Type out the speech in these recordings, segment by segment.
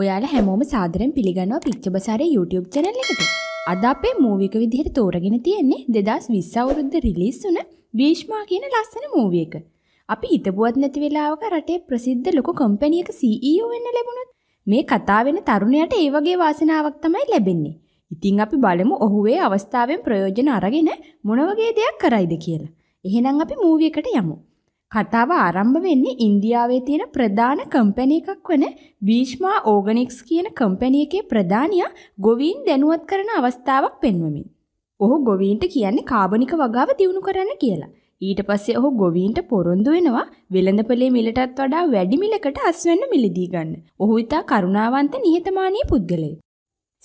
ඔයාලා හැමෝම සාදරෙන් පිළිගන්නවා පිච්චබසාරේ YouTube channel එකට. අද අපේ මූවි එක විදිහට තෝරගෙන තියෙන්නේ 2020 අවුරුද්ද රිලීස් වුණ බීෂ්මා කියන ලස්සන මූවි එක. අපි හිතපුවත් නැති වෙලාවක රටේ ප්‍රසිද්ධ ලොකු කම්පැනි එක CEO වෙන්න ලැබුණොත් මේ කතා වෙන තරුණයට ඒ වගේ වාසනාවක් තමයි ලැබෙන්නේ. ඉතින් අපි බලමු ඔහු ඒ අවස්ථාවෙන් ප්‍රයෝජන අරගෙන මොන වගේ දෙයක් කරයිද කියලා. එහෙනම් අපි මූවි එකට යමු. කතාව ආරම්භ වෙන්නේ ඉන්දියාවේ තියෙන ප්‍රධාන කම්පැනි එකක් වන බීෂ්මා ඕගනික්ස් කියන කම්පැනි එකේ ප්‍රධානියා ගොවීන් දැනුවත් කරන අවස්ථාවක් පෙන්වමින්. ඔහු ගොවීන්ට කියන්නේ කාබනික වගාව දියුණු කරන්න කියලා. ඊට පස්සේ ඔහු ගොවීන්ට පොරොන්දු වෙනවා වෙළඳපලේ මිලටත් වඩා වැඩි මිලකට අස්වැන්න මිලදී ගන්න. ඔහු ඉතා කරුණාවන්ත නිහතමානී පුද්ගලයෙක්.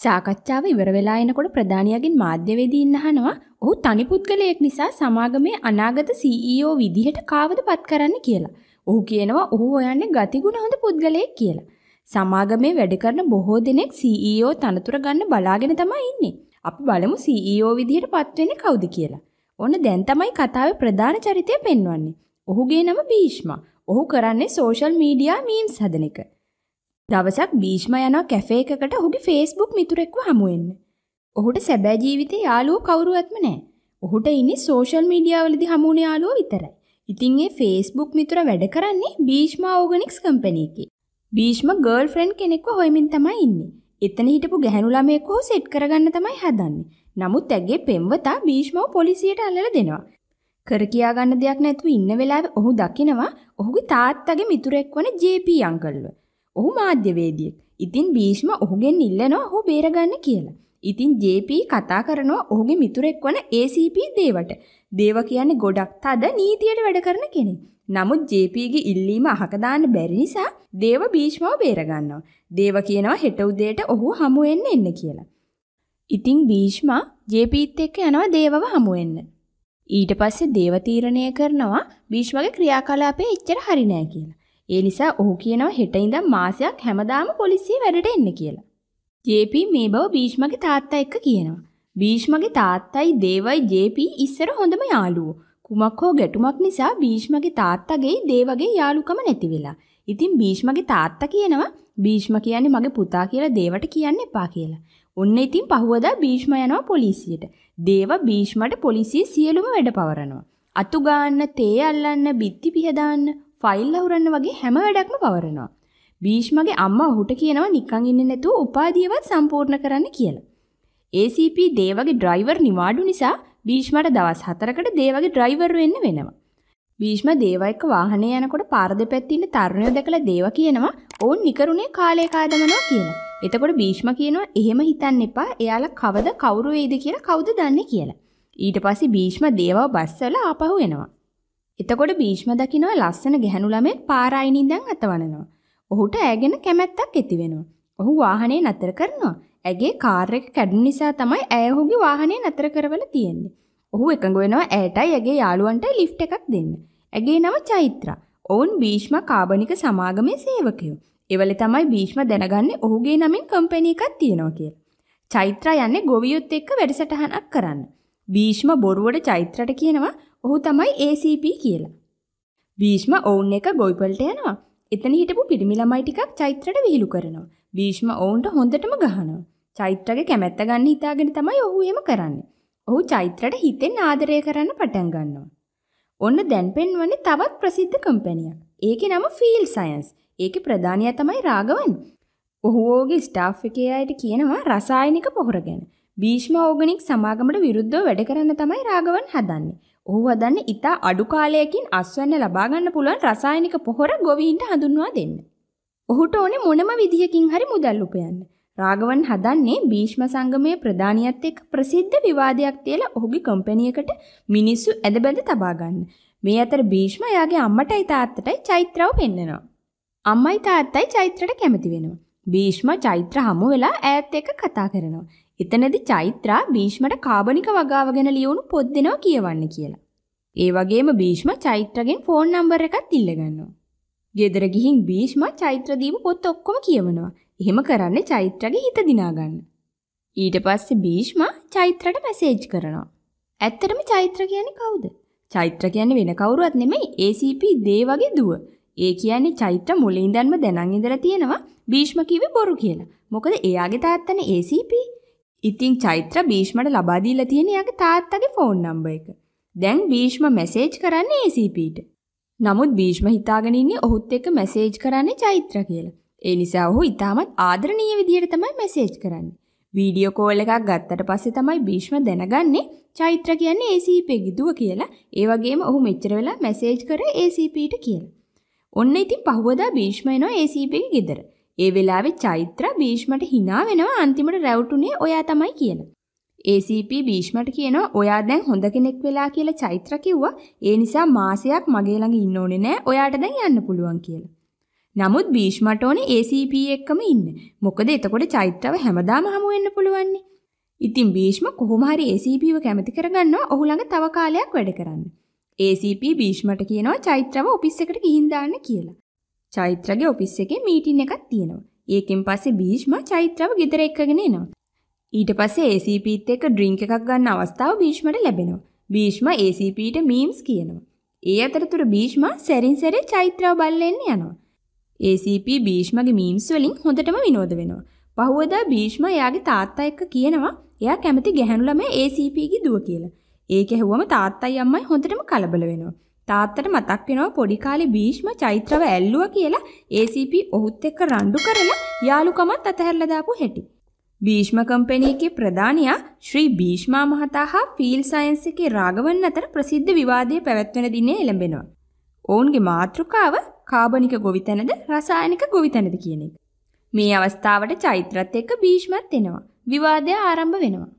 සාකච්ඡාව ඉවර වෙලා එනකොට ප්‍රධානියාගෙන් මාධ්‍යවේදීන් අහනවා ඔහු තනි පුද්ගලයෙක් නිසා සමාගමේ අනාගත CEO විදිහට කාවද පත් කරන්න කියලා. ඔහු කියනවා ඔහු හොයන්නේ ගතිගුණ හොඳ පුද්ගලයෙක් කියලා. සමාගමේ වැඩ කරන බොහෝ දෙනෙක් CEO තනතුර ගන්න බලාගෙන තමයි ඉන්නේ. අපි බලමු CEO විදිහට පත් වෙන්නේ කවුද කියලා. ඔන්න දැන් තමයි කතාවේ ප්‍රධාන චරිතය පෙන්වන්නේ. ඔහුගේ නම බීෂ්මා. ඔහු කරන්නේ සෝෂල් මීඩියා මීම්ස් හදන එක. දවසක් බීෂ්ම යනවා කැෆේ එකකට ඔහුගේ ෆේස්බුක් මිතුරෙක්ව හමු වෙන්න. ඔහුට සැබෑ ජීවිතේ යාළුවෝ කවුරුවත්ම නැහැ. ඔහුට ඉන්නේ සෝෂල් මීඩියා වලදී හමු වුණ යාළුවෝ විතරයි. ඉතින් ඒ ෆේස්බුක් මිතුර වැඩ කරන්නේ බීෂ්මා ඕගනික්ස් කම්පැනි එකේ. බීෂ්ම ගර්ල් ෆ්‍රෙන්ඩ් කෙනෙක්ව හොයමින් තමයි ඉන්නේ. එතන හිටපු ගැහණු ළමයෙක්ව සෙට් කරගන්න තමයි හදන්නේ. නමුත් ඇගේ පෙම්වතා බීෂ්මව පොලිසියට අල්ලලා දෙනවා. කර කියා ගන්න දෙයක් නැතුව ඉන්න වෙලාවේ ඔහු දකිනවා ඔහුගේ තාත්තගේ මිතුරෙක් වන ජේ.පී. අංකල්ව. ඔහු මාධ්‍යවේදියෙක්. ඉතින් බීෂ්ම ඔහුගෙන් ඉල්ලනවා ඔහු බේරගන්න කියලා. ඉතින් JP කතා කරනවා ඔහුගේ මිතුරෙක් වන ACP දේවට. දේව කියන්නේ ගොඩක් තද නීතියට වැඩ කරන කෙනෙක්. නමුත් JP ගේ ඉල්ලීම අහක දාන්න බැරි නිසා දේව බීෂ්මව බේරගන්නවා. දේව කියනවා හෙට උදේට ඔහු හමු වෙන්න එන්න කියලා. ඉතින් බීෂ්මා JPත් එක්ක යනවා දේවව හමු වෙන්න. ඊට පස්සේ දේව තීරණය කරනවා බීෂ්මගේ ක්‍රියාකලාපේ එච්චර හරි නෑ කියලා. ඒ නිසා ඔහු කියනවා හෙට ඉඳන් මාසයක් හැමදාම පොලිසිය වැඩට එන්න කියලා. ජේපී මේ බව බීෂ්මගේ තාත්තා එක්ක කියනවා. බීෂ්මගේ තාත්තයි දේවයි ජේපී ඉස්සර හොඳම යාළුවෝ. කුමක් හෝ ගැටුමක් නිසා බීෂ්මගේ තාත්තගේ දේවගේ යාළුකම නැති වෙලා. ඉතින් බීෂ්මගේ තාත්තා කියනවා බීෂ්ම කියන්නේ මගේ පුතා කියලා දේවට කියන්න එපා කියලා. ඔන්න ඉතින් පහුවදා බීෂ්ම යනවා පොලිසියට. දේව බීෂ්මට පොලිසිය සියලුම වැඩ පවරනවා. අතු ගාන්න, තේ අල්ලන්න, බිත්ති පිහදාන්න ෆයිල් අහුරන්න වගේ හැම වැඩක්ම පවරනවා. බීෂ්මගේ අම්මා ඔහුට කියනවා නිකන් ඉන්නේ නැතුව උපාධියවත් සම්පූර්ණ කරන්න කියලා. ACP දේවගේ ඩ්‍රයිවර් නිවාඩු නිසා බීෂ්මට දවස් 4කට දේවගේ ඩ්‍රයිවර් වෙන්න වෙනවා. බීෂ්ම දේව එක්ක වාහනේ යනකොට පාර දෙපැත්තේ ඉන්න තරුණයෝ දැකලා දේව කියනවා "ඕන් නිකරුණේ කාලේ කාදමනවා" කියලා. එතකොට බීෂ්ම කියනවා "එහෙම හිතන්න එපා. එයාලා කවද කවුරු වෙයිද කියලා කවුද දන්නේ කියලා." ඊට පස්සේ බීෂ්ම දේවව බස්සවල ආපහු එනවා. එතකොට භීෂ්ම දකිනවා ලස්සන ගැහණු ළමෙක් පාර අයින් ඉඳන් අතවනනවා. ඔහුට ඇගෙන කැමැත්තක් ඇති වෙනවා. ඔහු වාහනේ නතර කරනවා. ඇගේ කාර් එක කැඩුණු නිසා තමයි ඇය ඔහුගේ වාහනේ නතර කරවල තියෙන්නේ. ඔහු එකඟ වෙනවා ඇයටයි ඇගේ යාළුවන්ට ලිෆ්ට් එකක් දෙන්න. ඇගේ නම චෛත්‍රා. ඔවුන් භීෂ්ම කාබනික සමාගමේ සේවකයෝ. එවලේ තමයි භීෂ්ම දැනගන්නේ ඔහුගේ නමින් කම්පැනි එකක් තියෙනවා කියලා. චෛත්‍රා යන්නේ ගොවියොත් එක්ක වැඩසටහනක් කරන්න. භීෂ්ම බොරුවට චෛත්‍රට කියනවා ඔහු තමයි ACP කියලා. භීෂ්ම ඔවුන් එක ගොයිපල්ට යනවා. එතන හිටපු පිරිමි ළමයි ටිකක් චෛත්‍රට විහිළු කරනවා. භීෂ්ම ඔවුන්ට හොඳටම ගහනවා. චෛත්‍රගේ කැමැත්ත ගන්න හිතාගෙන තමයි ඔහු එහෙම කරන්නේ. ඔහු චෛත්‍රට හිතෙන් ආදරය කරන්න පටන් ගන්නවා. ඔන්න දැන් පෙන්වන්නේ තවත් ප්‍රසිද්ධ කම්පැනියක්. ඒකේ නම ෆීල් සයන්ස්. ඒකේ ප්‍රධානියා තමයි රාගවන්. ඔහු ඕගේ ස්ටාෆ් එකේ අයට කියනවා රසායනික පොහොර ගැන. භීෂ්ම ඕගනික් සමාගමට විරුද්ධව වැඩ කරන්න තමයි රාගවන් හදන්නේ. ඔහු හදන්නේ ඉතා අඩු කාලයකින් අස්වැන්න ලබා ගන්න පුළුවන් රසායනික පොහොර ගොවීන්ට හඳුන්වා දෙන්න. ඔහුට ඕනේ මොනම විදිහකින් හරි මුදල් උපයන්න. රාගවන් හදන්නේ භීෂ්ම සංගමයේ ප්‍රධානියත් එක්ක ප්‍රසිද්ධ විවාදයක් තියලා ඔහුගේ කම්පැනියකට මිනිස්සු ඇදබැඳ තබා ගන්න. මේ අතර භීෂ්ම එයාගේ අම්මටයි තාත්තටයි චෛත්‍රව පෙන්නනවා. අම්මයි තාත්තයි චෛත්‍රට කැමති වෙනවා. භීෂ්ම චෛත්‍ර හමු වෙලා ඈත් එක්ක කතා කරනවා. එතනදි චෛත්‍රා භීෂ්මට කාබනික වගාව ගැන ලියවුණු පොත් දෙනවා කියවන්න කියලා. ඒ වගේම භීෂ්ම චෛත්‍රගෙන් ෆෝන් නම්බර් එකත් ඉල්ලගන්නවා. ගෙදර ගිහින් භීෂ්ම චෛත්‍ර දීපු පොත් ඔක්කොම කියවනවා. එහෙම කරන්නේ චෛත්‍රගේ හිත දිනා ගන්න. ඊට පස්සේ භීෂ්ම චෛත්‍රට මැසේජ් කරනවා. ඇත්තටම චෛත්‍ර කියන්නේ කවුද? චෛත්‍ර කියන්නේ වෙන කවුරුවත් නෙමෙයි ACP දේ වගේ දුව. ඒ කියන්නේ චෛත්‍ර මුලින්දන්ම දැනන් ඉඳලා තියෙනවා භීෂ්ම කිව්වේ බොරු කියලා. මොකද එයාගේ තාත්තනේ ACP. ඉතින් චෛත්‍ර බීෂ්මට ලබා දීලා තියෙන එයාගේ තාත්තගේ ෆෝන් නම්බර් එක. දැන් බීෂ්ම මැසේජ් කරන්නේ ACPට. නමුත් බීෂ්ම හිතාගෙන ඉන්නේ ඔහුත් එක්ක මැසේජ් කරන්නේ චෛත්‍ර කියලා. ඒ නිසා ඔහු ඉතාමත් ආදරණීය විදිහට තමයි මැසේජ් කරන්නේ. වීඩියෝ කෝල් එකක් ගත්තට පස්සේ තමයි බීෂ්ම දැනගන්නේ චෛත්‍ර කියන්නේ ACP ගිදුව කියලා. ඒ වගේම ඔහු මෙච්චර වෙලා මැසේජ් කරේ ACPට කියලා. ඔන්න ඉතින් පහුවදා බීෂ්ම එනවා ACP ගෙදර. ඒ වෙලාවේ චෛත්‍ර බීෂ්මට hina වෙනවා අන්තිමට රැවටුනේ ඔයා තමයි කියලා. ACP බීෂ්මට කියනවා ඔයා දැන් හොඳ කෙනෙක් වෙලා කියලා චෛත්‍ර කිව්වා. ඒ නිසා මාසයක් මගේ ළඟ ඉන්න ඕනේ නෑ. ඔයාට දැන් යන්න පුළුවන් කියලා. නමුත් බීෂ්මට ඕනේ ACP එක්කම ඉන්න. මොකද එතකොට චෛත්‍රව හැමදාම හමු වෙන්න පුළුවන්නේ. ඉතින් බීෂ්ම කොහොම හරි ACPව කැමති කරගන්නවා ඔහු ළඟ තව කාලයක් වැඩ කරන්න. ACP බීෂ්මට කියනවා චෛත්‍රව ඔෆිස් එකට ගිහින් දාන්න කියලා. චෛත්‍රගේ ඔෆිස් එකේ මීටින් එකක් තියෙනවා. ඒකෙන් පස්සේ බීෂ්මා චෛත්‍රව ගෙදර එක්කගෙන එනවා. ඊට පස්සේ ACPත් එක්ක ඩ්‍රින්ක් එකක් ගන්න අවස්ථාව බීෂ්මට ලැබෙනවා. බීෂ්මා ACPට මීම්ස් කියනවා. ඒ අතරතුර බීෂ්මා සැරින් සැරේ චෛත්‍රව බල්ලෙන්න යනවා. ACP බීෂ්මගේ මීම්ස් වලින් හොඳටම විනෝද වෙනවා. පහුවදා බීෂ්මා එයාගේ තාත්තා එක්ක කියනවා එයා කැමති ගැහැණු ළමයා ACP ගේ දුව කියලා. ඒක ඇහුවම තාත්තයි අම්මයි හොඳටම කලබල වෙනවා. තාත්තට මතක් වෙනවා පොඩි කාලේ බීෂ්ම චෛත්‍රව ඇල්ලුවා කියලා ACP ඔහුත් එක්ක රණ්ඩු කරලා යාළුකමත් අතහැරලා දාපු හැටි. බීෂ්ම කම්පැනි එකේ ප්‍රධානියා ශ්‍රී බීෂ්මා මහතා හා ෆීල්ඩ් සයන්ස් එකේ රාගවන් අතර ප්‍රසිද්ධ විවාදය පැවැත්වෙන දිනේ එළඹෙනවා. ඔවුන්ගේ මාතෘකාව කාබනික ගොවිතැනද රසායනික ගොවිතැනද කියන එක. මේ අවස්ථාවට චෛත්‍රත් එක්ක බීෂ්මත් එනවා. විවාදය ආරම්භ වෙනවා.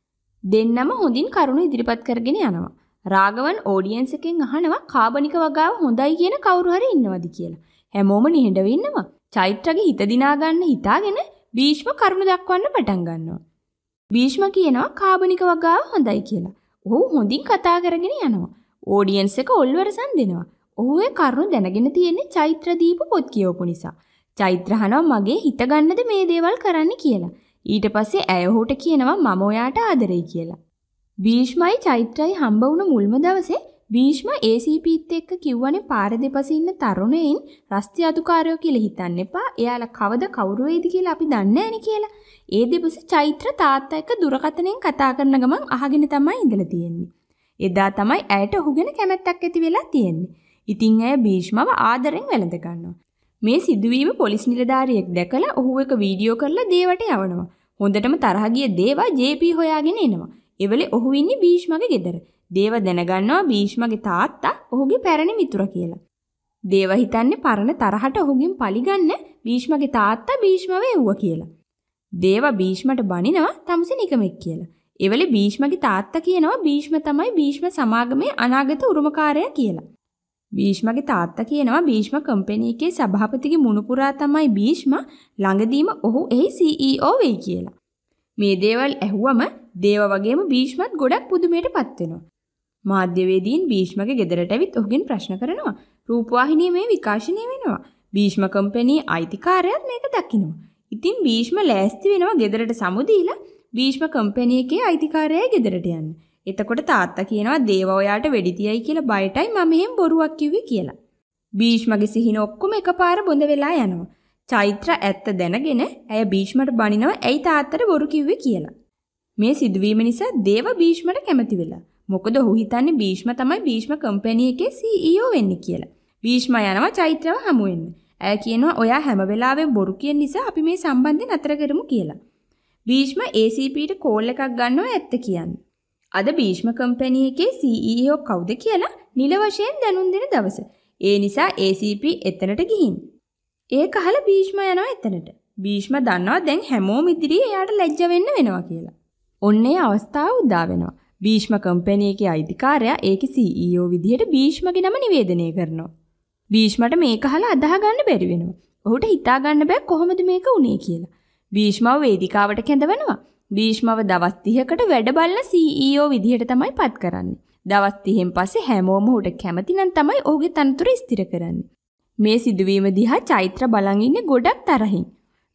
දෙන්නම හොඳින් කරුණු ඉදිරිපත් කරගෙන යනවා. රාගවන් ඕඩියන්ස් එකෙන් අහනවා කාබනික වගාව හොඳයි කියන කවුරු හරි ඉන්නවද කියලා. හැමෝම නිහඬව ඉන්නවා. චෛත්‍රගේ හිත දිනා ගන්න හිතාගෙන බීෂ්ම කරුණ දක්වන්න පටන් ගන්නවා. බීෂ්ම කියනවා කාබනික වගාව හොඳයි කියලා. ඔහු හොඳින් කතා කරගෙන යනවා. ඕඩියන්ස් එක ඔල්වරසන් දෙනවා. ඔහු ඒ කරුණ දැනගෙන තියෙන්නේ චෛත්‍ර දීපු පොත් කියවපු නිසා. චෛත්‍ර හනවා මගේ හිත ගන්නද මේ දේවල් කරන්න කියලා. ඊට පස්සේ ඇය ඔහුට කියනවා මම ඔයාට ආදරෙයි කියලා. භීෂ්මයි චෛත්‍රයි හම්බ වුණු මුල්ම දවසේ භීෂ්ම ACPත් එක්ක කිව්වනේ පාර දෙපසින් ඉන්න තරුණයින් රස්ති අතුකාරයෝ කියලා හිතන්න එපා. එයාලා කවද කවුරු වෙයිද කියලා අපි දන්නේ නැණි කියලා. ඒ දෙපස චෛත්‍ර තාත්තා එක්ක දුරකථනයෙන් කතා කරන ගමන් අහගෙන තමයි ඉඳලා තියෙන්නේ. එදා තමයි ඇයට ඔහු ගැන කැමැත්තක් ඇති වෙලා තියෙන්නේ. ඉතින් ඇය භීෂ්මව ආදරෙන් වැළඳ ගන්නවා. මේ සිදුවීම පොලිස් නිලධාරියෙක් දැකලා ඔහු එක වීඩියෝ කරලා දේවට යවනවා. හොඳටම තරහ ගිය දේවා ජේපී හොයාගෙන එනවා. එවලේ ඔහු ඉන්නේ බීෂ්මගේ ගෙදර. දේව දැනගන්නවා බීෂ්මගේ තාත්තා ඔහුගේ පැරණි මිතුර කියලා. දේව හිතන්නේ පරණ තරහට ඔහුගෙන් පලිගන්න බීෂ්මගේ තාත්තා බීෂ්මව එව්වා කියලා. දේව බීෂ්මට බනිනවා තමුසේ නිකමෙක් කියලා. එවලේ බීෂ්මගේ තාත්තා කියනවා බීෂ්ම තමයි බීෂ්ම සමාගමේ අනාගත උරුමකාරයා කියලා. බීෂ්මගේ තාත්තා කියනවා බීෂ්ම කම්පැනි එකේ සභාපතිගේ මුණුපුරා තමයි බීෂ්ම ළඟදීම ඔහු එහි CEO වෙයි කියලා. මේ දේවල් ඇහුවම දේව වගේම බීෂ්මත් ගොඩක් පුදුමයට පත් වෙනවා. මාධ්‍යවේදීන් බීෂ්මගේ ගෙදරට ඇවිත් ඔහුගෙන් ප්‍රශ්න කරනවා. රූපවාහිනිය මේ විකාශනය වෙනවා. බීෂ්ම කම්පැනි අයිතිකාරයත් මේක දකිනවා. ඉතින් බීෂ්ම ලෑස්ති වෙනවා ගෙදරට සමුදීලා බීෂ්ම කම්පැනි එකේ අයිතිකාරයයි ගෙදරට යන්න. එතකොට තාත්තා කියනවා දේව ඔයාට වෙඩි තියයි කියලා බයටයි මම මෙහෙම බොරුවක් කිව්වේ කියලා. බීෂ්මගේ සිහින ඔක්කොම එකපාර බොඳ වෙලා යනවා. චෛත්‍ර ඇත්ත දැනගෙන ඇය බීෂ්මට බනිනවා ඇයි තාත්තට බොරු කිව්වේ කියලා. මේ සිදුවීම නිසා දේව භීෂ්මට කැමති වෙලා. මොකද ඔහු හිතන්නේ භීෂ්ම තමයි භීෂ්ම කම්පැනි එකේ CEO වෙන්නේ කියලා. භීෂ්ම යනවා චෛත්‍රව හමු වෙන්න. ඇය කියනවා ඔයා හැම වෙලාවෙම බොරු කියන නිසා අපි මේ සම්බන්ධය නතර කරමු කියලා. භීෂ්ම ACPට කෝල් එකක් ගන්නව ඇත්ත කියන්න. අද භීෂ්ම කම්පැනි එකේ CEO කවුද කියලා නිල වශයෙන් දැනුම් දෙන දවස. ඒ නිසා ACP එතනට ගිහින්. ඒක අහලා භීෂ්ම යනවා එතනට. භීෂ්ම දන්නවා දැන් හැමෝම ඉදිරියේ එයාට ලැජ්ජ වෙන්න වෙනවා කියලා. ඔන්නේ අවස්ථාව උදා වෙනවා. බීෂ්ම කම්පැනියගේ අයිතිකාරයා ඒකේ CEO විදිහට බීෂ්මගේ නම නිවේදනය කරනවා. බීෂ්මට මේක අහලා අදාහ ගන්න බැරි වෙනවා. ඔහුට හිතා ගන්න බෑ කොහොමද මේක වුනේ කියලා. බීෂ්මව වේදිකාවට කැඳවනවා. බීෂ්මව දවස් 30කට වැඩ බලන CEO විදිහට තමයි පත් කරන්නේ. දවස් 30න් පස්සේ හැමෝම උට කැමති නම් තමයි ඔහුගේ තනතුර ස්ථිර කරන්නේ. මේ සිදුවීම දිහා චෛත්‍ර බලන් ඉන්නේ ගොඩක් තරහින්.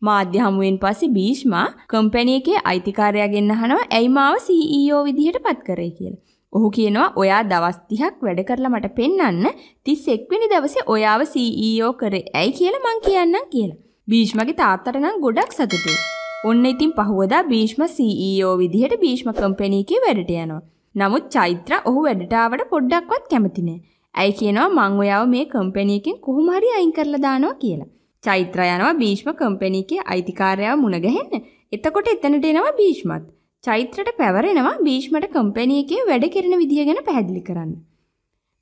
මාධ්‍ය හමුවෙන් පස්සේ බීෂ්මා කම්පැනි එකේ අයිතිකාරයාගෙන් අහනවා ඇයි මාව CEO විදිහට පත් කරේ කියලා. ඔහු කියනවා ඔයා දවස් 30ක් වැඩ කරලා මට පෙන්වන්න 31 වෙනි දවසේ ඔයාව CEO කරේ ඇයි කියලා මං කියන්නම් කියලා. බීෂ්මගේ තාත්තට නම් ගොඩක් සතුටුයි. ඔන්න ඉතින් පහුවදා බීෂ්ම CEO විදිහට බීෂ්ම කම්පැනි එකේ වැඩට යනවා. නමුත් චෛත්‍ර ඔහු වැඩට ආවට පොඩ්ඩක්වත් කැමති නෑ. ඇයි කියනවා මං ඔයාව මේ කම්පැනි එකෙන් කොහොම හරි අයින් කරලා දානවා කියලා. චෛත්‍ර යනවා භීෂ්ම කම්පැනිකේ අයිතිකාරයාව මුණ ගැහෙන්න. එතකොට එතනට එනවා භීෂ්මත්. චෛත්‍රට පැවරෙනවා භීෂ්මට කම්පැනි එකේ වැඩ කෙරෙන විදිය ගැන පැහැදිලි කරන්න.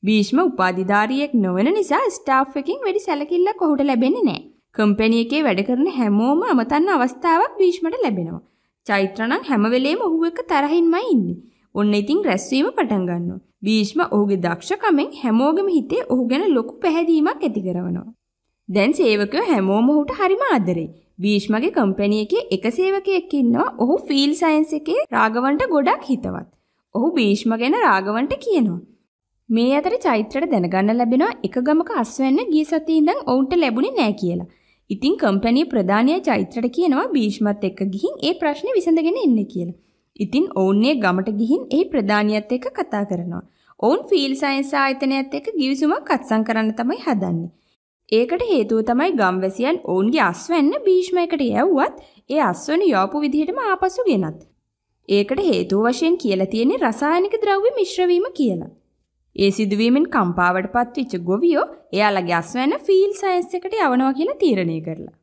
භීෂ්ම උපාධිධාරියෙක් නොවන නිසා ස්ටාෆ් එකකින් වැඩි සැලකිල්ලක් ඔහුට ලැබෙන්නේ නැහැ. කම්පැනි එකේ වැඩ කරන හැමෝම අමතන්න අවස්ථාවක් භීෂ්මට ලැබෙනවා. චෛත්‍ර නම් හැම වෙලේම ඔහු එක්ක තරහින්මයි ඉන්නේ. ඔන්න ඉතින් රැස්වීම පටන් ගන්නවා. භීෂ්ම ඔහුගේ දක්ෂකමෙන් හැමෝගෙම හිතේ ඔහු ගැන ලොකු පැහැදීමක් ඇති කරනවා. දැන් සේවකයෝ හැමෝම ඔහුට හරිම ආදරෙයි. බීෂ්මගේ කම්පැනි එකේ එක සේවකයෙක් ඉන්නවා. ඔහු ෆීල්ඩ් සයන්ස් එකේ රාගවන්ට ගොඩක් හිතවත්. ඔහු බීෂ්ම ගැන රාගවන්ට කියනවා. මේ අතර චෛත්‍රට දැනගන්න ලැබෙනවා එක ගමක අස්වැන්න ගිය සතියේ ඉඳන් ඔවුන්ට ලැබුණේ නැහැ කියලා. ඉතින් කම්පැනි ප්‍රධානියා චෛත්‍රට කියනවා බීෂ්මත් එක්ක ගිහින් ඒ ප්‍රශ්නේ විසඳගෙන එන්න කියලා. ඉතින් ඔවුන්නේ ගමට ගිහින් ඒ ප්‍රධානියත් එක්ක කතා කරනවා. ඔවුන් ෆීල්ඩ් සයන්ස් ආයතනයත් එක්ක ගිවිසුමක් අත්සන් කරන්න තමයි හදන්නේ. ඒකට හේතුව තමයි ගම්වැසියන් ඔවුන්ගේ අස්වැන්න භීෂ්මයකට යැව්වත් ඒ අස්වන යෝපු විදිහටම ආපසු ගෙනත්. ඒකට හේතුව වශයෙන් කියලා තියෙන්නේ රසායනික ද්‍රව්‍ය මිශ්‍රවීම කියලා. ඒ සිදුවීමෙන් කම්පාවට පත්විච්ච ගොවියෝ එයාලගේ අස්වැන්න ෆීල් සයන්ස් එකට යවනවා කියලා තීරණය කරලා.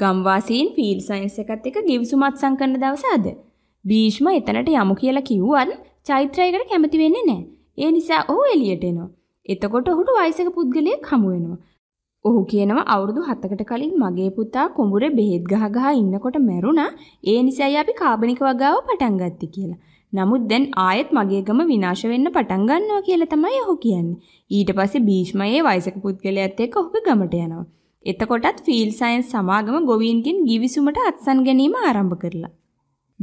ගම්වාසීන් ෆීල් සයන්ස් එකත් එක ගිවිසුමත් සංකරන දවස අද. භීෂ්ම එතනට යමු කියලා කිව්වන් චෛත්‍රයකට කැමති වෙන්නේ නැහැ. ඒ නිසා ඔහු එළියට එනවා. එතකොට ඔහුට වයසක පුද්ගලයෙක් හමු වෙනවා. ඔහු කියනවා අවුරුදු 7කට කලින් මගේ පුතා කුඹුරේ බෙහෙත් ගහ ගහ ඉන්නකොට මැරුණා. ඒ නිසායි අපි කාබනික වගාව පටන් ගත්තේ කියලා. නමුත් දැන් ආයෙත් මගේ ගම විනාශ වෙන්න පටන් ගන්නවා කියලා තමයි ඔහු කියන්නේ. ඊට පස්සේ බීෂ්මයේ වයසක පුද්ගලයාත් එක්ක ඔහුගේ ගමට යනවා. එතකොටත් ෆීල්ඩ් සයන්ස් සමාගම ගොවීන්ගෙන් ගිවිසුමට අත්සන් ගැනීම ආරම්භ කරලා.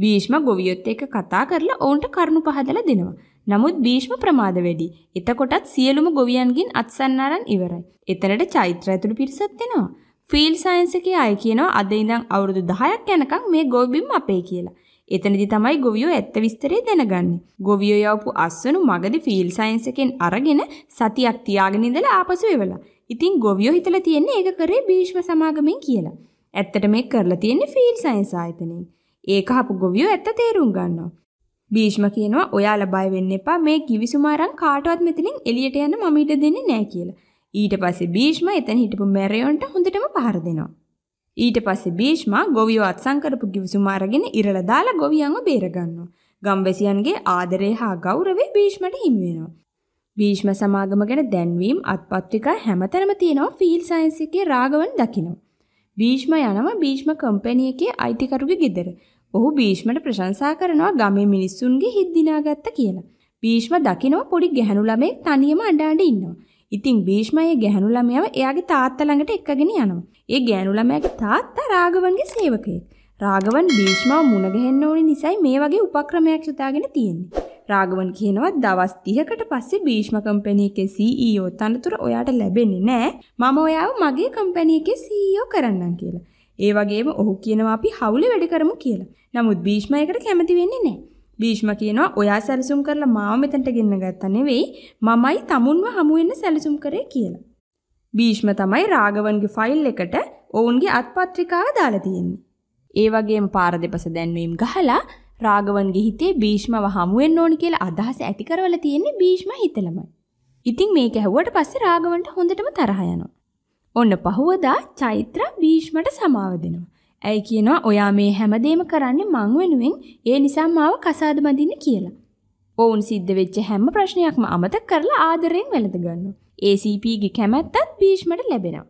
භීෂ්ම ගොවියොත් එක්ක කතා කරලා ඔවුන්ට කරුණු පහදලා දෙනවා. නමුත් භීෂ්ම ප්‍රමාද වැඩි. එතකොටත් සියලුම ගොවියන්ගින් අත්සන් අරන් ඉවරයි. එතනට චෛත්‍ර ඇතුළු පිරිසත් එනවා. ෆීල් සයන්ස් එකේ අය කියනවා අද ඉඳන් අවුරුදු 10ක් යනකම් මේ ගොවිබිම් අපේ කියලා. එතනදි තමයි ගොවියෝ ඇත්ත විස්තරේ දැනගන්නේ. ගොවියෝ යවපු අස්වනු මගදී ෆීල් සයන්ස් එකෙන් අරගෙන සතියක් තියාගෙන ඉඳලා ආපසු එවලා. ඉතින් ගොවියෝ හිතලා තියෙන්නේ ඒක කරේ භීෂ්ම සමාගමෙන් කියලා. ඇත්තට මේක කරලා තියෙන්නේ ෆීල් සයන්ස් ආයතනයෙන්. ඒක හපු ගොවියෝ ඇත්ත තේරුම් ගන්නවා. භීෂ්ම කියනවා ඔයාලා බය වෙන්න එපා මේ කිවිසුම අරන් කාටවත් මෙතනින් එළියට යන්න මම ඉඩ දෙන්නේ නැහැ කියලා. ඊට පස්සේ භීෂ්ම එතන හිටපු මැරයොන්ට හොඳටම පහර දෙනවා. ඊට පස්සේ භීෂ්ම ගොවියෝ අත්සන් කරපු කිවිසුම අරගෙන ඉරලා දාලා ගොවියන්ව බේර ගන්නවා. ගම්වැසියන්ගේ ආදරය හා ගෞරවය භීෂ්මට හිමි වෙනවා. භීෂ්ම සමාගම ගැන දැන්වීම් අත්පත්‍රිකා හැමතැනම තියෙනවා ෆීල් සයන්ස් එකේ රාගවන් දකින්න. භීෂ්ම යනවා භීෂ්ම කම්පැනි එකේ අයිතිකරුගේ ගෙදර. ඔහු බීෂ්මට ප්‍රශංසා කරනවා ගමේ මිනිස්සුන්ගේ හිත් දිනාගත්ත කියලා. බීෂ්ම දකිනවා පොඩි ගැහණු ළමෙක් තනියම අඬාඬ ඉන්නවා. ඉතින් බීෂ්ම ඒ ගැහණු ළමයාව එයාගේ තාත්තා ළඟට එක්කගෙන යනවා. ඒ ගැහණු ළමයාගේ තාත්තා රාඝවන්ගේ සේවකයෙක්. රාඝවන් බීෂ්මව මුණ ගැහෙන්න ඕනි නිසායි මේ වගේ උපක්‍රමයක් හිතාගෙන තියෙන්නේ. රාගවන් කියනවා දවස් 30කට පස්සේ බීෂ්ම කම්පැනි එකේ CEO තනතුර ඔයාට ලැබෙන්නේ නැහැ. මම ඔයාව මගේ කම්පැනි එකේ CEO කරන්නම් කියලා. ඒ වගේම ඔහු කියනවා අපි හවුලේ වැඩ කරමු කියලා. නමුත් බීෂ්ම ඒකට කැමති වෙන්නේ නැහැ. බීෂ්ම කියනවා ඔයා සැලසුම් කරලා මාව මෙතනට ගෙන්න ගත්තා නෙවෙයි මමයි tamunව හමු වෙන්න සැලසුම් කරේ කියලා. බීෂ්ම තමයි රාගවන්ගේ ෆයිල් එකට ඔවුන්ගේ අත්පත්‍රිකාව දාලා තියෙන්නේ. ඒ වගේම පාර දෙපස දැන්වීම් ගහලා රාගවන්ගේ හිතේ බීෂ්මව හමු වෙන්න ඕන කියලා අදහස ඇති කරවලා තියෙන්නේ බීෂ්ම හිතලමයි. ඉතින් මේක ඇහුවට පස්සේ රාගවන්ට හොඳටම තරහ යනවා. ඔන්න පහුවදා චෛත්‍ර බීෂ්මට සමාව දෙනවා. ඇයි කියනවා ඔයා මේ හැමදේම කරන්නේ මං වෙනුවෙන් ඒ නිසා මාව කසාද බඳින්න කියලා. ඔවුන් සිද්ධ වෙච්ච හැම ප්‍රශ්නයක්ම අමතක කරලා ආදරයෙන් වැළඳ ගන්නවා. ACPගේ කැමැත්තත් බීෂ්මට ලැබෙනවා.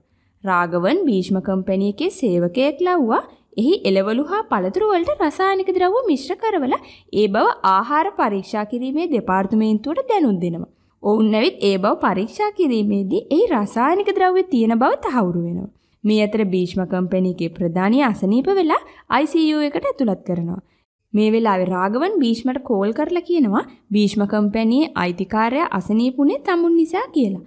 රාගවන් බීෂ්ම කම්පැනි එකේ සේවකයෙක් ලව්වා එහි එළවලු හා පළතුරු වලට රසායනික ද්‍රව්‍ය මිශ්‍ර කරවලා ඒ බව ආහාර පරීක්ෂා කිරීමේ දෙපාර්තමේන්තුවට දැනුම් දෙනවා. ඔවුන් නැවිත් ඒ බව පරීක්ෂා කිරීමේදී එහි රසායනික ද්‍රව්‍ය තියෙන බව තහවුරු වෙනවා. මේ අතර බීෂ්ම කම්පැනිකේ ප්‍රධානී අසනීප වෙලා ICU එකට ඇතුළත් කරනවා. මේ වෙලාවේ රාගවන් බීෂ්මට කෝල් කරලා කියනවා බීෂ්ම කම්පැනියේ අයිතිකාරයා අසනීපුනේ තමුන් නිසා කියලා.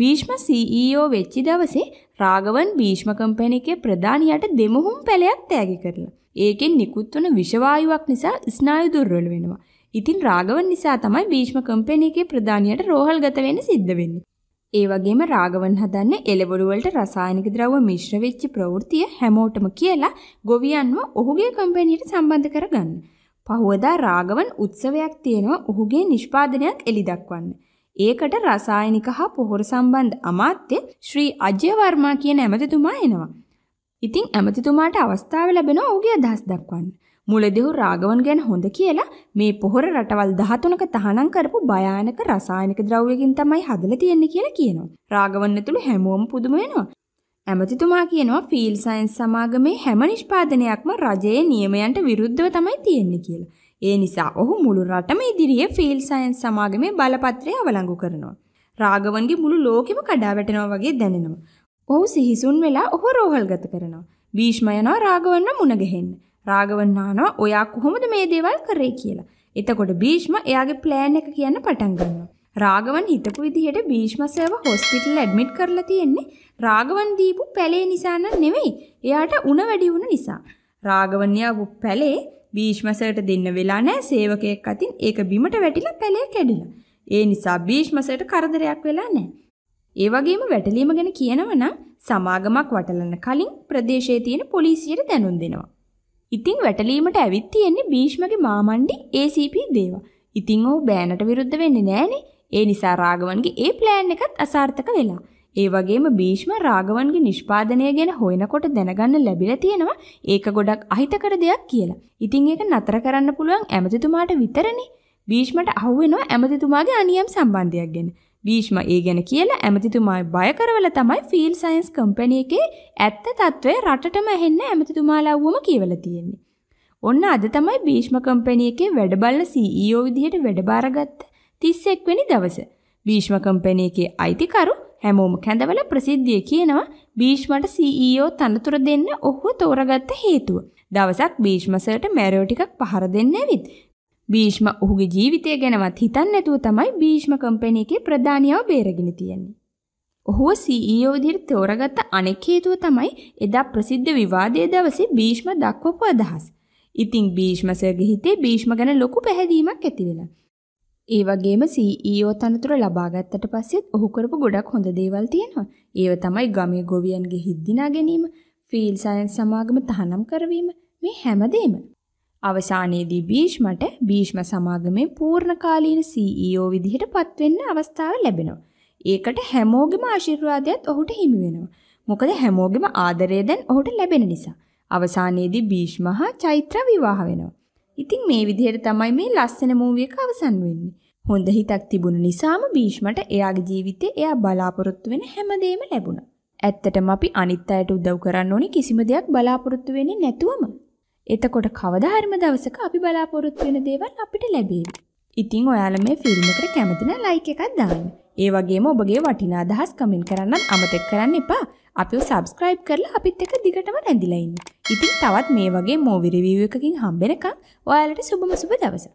බීෂ්ම CEO වෙච්ච දවසේ රාගවන් බීෂ්ම කම්පැනිකේ ප්‍රධානියට දෙමුහුම් පැලයක් තෑගි කරලා. ඒකෙන් නිකුත් වන විෂවායුවක් නිසා ස්නායු දුර්වල වෙනවා. ඉතින් රාගවන් නිසා තමයි භීෂ්ම කම්පැනිගේ ප්‍රධානියට රෝහල් ගත වෙන්න සිද්ධ වෙන්නේ. ඒ වගේම රාගවන් හදන්නේ එළවලු වලට රසායනික ද්‍රව්‍ය මිශ්‍ර වෙච්ච ප්‍රවෘත්තිය හැමෝටම කියලා ගොවියන්ව ඔහුගේ කම්පැනියට සම්බන්ධ කරගන්න. පහුවදා රාගවන් උත්සවයක් තියෙනවා ඔහුගේ නිෂ්පාදනයක් එලි දක්වන්න. ඒකට රසායනික හා පොහොර සම්බන්ධ අමාත්‍ය ශ්‍රී අජය වර්මා කියන ඇමතිතුමා එනවා. ඉතින් ඇමතිතුමාට අවස්ථාව ලැබෙනවා ඔහුගේ අදහස් දක්වන්න. මුලදී රාගවන් ගැන හොඳ කියලා මේ පොහොර රටවල් 13ක තහනම් කරපු භයානක රසායනික ද්‍රව්‍යකින් තමයි හදලා තියෙන්නේ කියලා කියනවා. රාගවන් ඇතුළු හැමෝම පුදුම වෙනවා. ඇමතිතුමා කියනවා ෆීල් සයන්ස් සමාගමේ හැම නිෂ්පාදනයක්ම රජයේ නියමයන්ට විරුද්ධව තමයි තියෙන්නේ කියලා. ඒ නිසා ඔහු මුළු රටම ඉදිරියේ ෆීල් සයන්ස් සමාගමේ බලපත්‍රය අවලංගු කරනවා. රාගවන්ගේ මුළු ලෝකෙම කඩා වැටෙනවා වගේ දැනෙනවා. ඔහු සිහිසුන් වෙලා ඔහු රෝහල්ගත කරනවා. භීෂ්ම යනවා රාගවන්ව මුණ ගැහෙන්න. රාගවන් අහනවා ඔයා කොහොමද මේ දේවල් කරේ කියලා. එතකොට බීෂ්ම එයාගේ ප්ලෑන් එක කියන්න පටන් ගන්නවා. රාගවන් හිතපු විදිහට බීෂ්ම සර්ව හොස්පිටල් ඇඩ්මිට් කරලා තියෙන්නේ රාගවන් දීපු පැලේ නිසා නෙවෙයි. එයාට උණ වැඩි වුණ නිසා. රාගවන් යාපු පැලේ බීෂ්ම සර්ට දෙන්න වෙලා නැහැ. සේවකයෙක් අතින් ඒක බිමට වැටිලා පැලේ කැඩිලා. ඒ නිසා බීෂ්ම සර්ට කරදරයක් වෙලා නැහැ. ඒ වගේම වැටලීම ගැන කියනවනම් සමාගමක් වටලන කලින් ප්‍රදේශයේ තියෙන පොලිසියට දැනුම් දෙනවා. ඉතින් වැටලීමට ඇවිත් තියෙන්නේ භීෂ්මගේ මාමණ්ඩි ACP දේවා. ඉතින් ඔහු බෑනට විරුද්ධ වෙන්නේ නෑනේ. ඒ නිසා රාගවන්ගේ ඒ ප්ලෑන් එකත් අසාර්ථක වෙලා. ඒ වගේම භීෂ්ම රාගවන්ගේ නිෂ්පාදනය ගැන හොයනකොට දැනගන්න ලැබිලා තියෙනවා ඒක ගොඩක් අහිතකර දෙයක් කියලා. ඉතින් ඒක නතර කරන්න පුළුවන් ඇමතිතුමාට විතරනේ. භීෂ්මට අහුවෙනවා ඇමතිතුමාගේ අනියම් සම්බන්ධයක් ගැන. භීෂ්ම ඒ ගැන කියලා ඇමතිතුමායි බය කරවල තමයි ෆීල් සයින්ස් කම්පැනි එකේ ඇත්ත తත්වය රටටම ඇහෙන්න ඇමතිතුමාලව්වම කියවලා තියෙන්නේ. ඔන්න අද තමයි භීෂ්ම කම්පැනි එකේ වැඩබල්ල CEO විදිහට වැඩ තිස්සෙක් වෙනි දවස. භීෂ්ම කම්පැනි එකේ අයිතිකරු හැමෝම කැඳවල ප්‍රසිද්ධිය කියනවා භීෂ්මට CEO තනතුර දෙන්න ඔහුව තෝරගත්ත හේතුව. දවසක් භීෂ්ම සර්ට මැරියෝ ටිකක් පහර දෙන්න ඇවිත් භීෂ්ම ඔහුගේ ජීවිතය ගැනවත් හිතන්නේ නැතුව තමයි භීෂ්ම කම්පැනි එකේ ප්‍රධානියව බේරගෙන තියෙන්නේ. ඔහුව CEO විදිහට තෝරගත්ත අනෙක් හේතුව තමයි එදා ප්‍රසිද්ධ විවාදයේ දවසේ භීෂ්ම දක්වපු අදහස්. ඉතින් භීෂ්ම සර්ගේ හිතේ භීෂ්ම ගැන ලොකු පැහැදීමක් ඇති වෙලා. ඒ වගේම CEO තනතුර ලබා ගත්තට පස්සෙත් ඔහු කරපු ගොඩක් හොඳ දේවල් තියෙනවා. ඒව තමයි ගමේ ගොවියන්ගේ හිත් දිනා ගැනීම, ෆීල්ඩ් සයන්ස් සමාගම තහනම් කරවීම මේ හැමදේම. අවසානයේදී භීෂ්මට භීෂ්ම සමාගමේ පූර්ණකාලීන CEO විදිහට පත්වෙන්න අවස්ථාව ලැබෙනවා. ඒකට හැමෝගෙම ආශිර්වාදයත් ඔහුට හිමි වෙනවා. මොකද හැමෝගෙම ආදරය දැන් ඔහුට ලැබෙන නිසා. අවසානයේදී භීෂ්ම හා චෛත්‍ර විවාහ වෙනවා. ඉතින් මේ විදිහට තමයි මේ ලස්සන මූවී එක අවසන් වෙන්නේ. හොඳ හිතක් තිබුණ නිසාම භීෂ්මට එයාගේ ජීවිතේ එයා බලාපොරොත්තු වෙන හැමදේම ලැබුණා. ඇත්තටම අපි අනිත් අයට උදව් කරන්න ඕනේ කිසිම දෙයක් බලාපොරොත්තු වෙන්නේ නැතුවම. එතකොට කවදාහරම දවසක අපි බලාපොරොත්තු වෙන දේවල් අපිට ලැබේවි. ඉතින් ඔයාලා මේ ෆිල්ම් එකට කැමති නම් ලයික් එකක් දාන්න. ඒ වගේම ඔබගේ වටිනා අදහස් කමෙන්ට් කරන්නත් අමතක කරන්න එපා. අපිව සබ්ස්ක්‍රයිබ් කරලා අපිත් එක්ක දිගටම රැඳිලා ඉන්න. ඉතින් තවත් මේ වගේ මූවි රිවිව් එකකින් හම්බෙනකන් ඔයාලට සුබම සුබ දවසක්.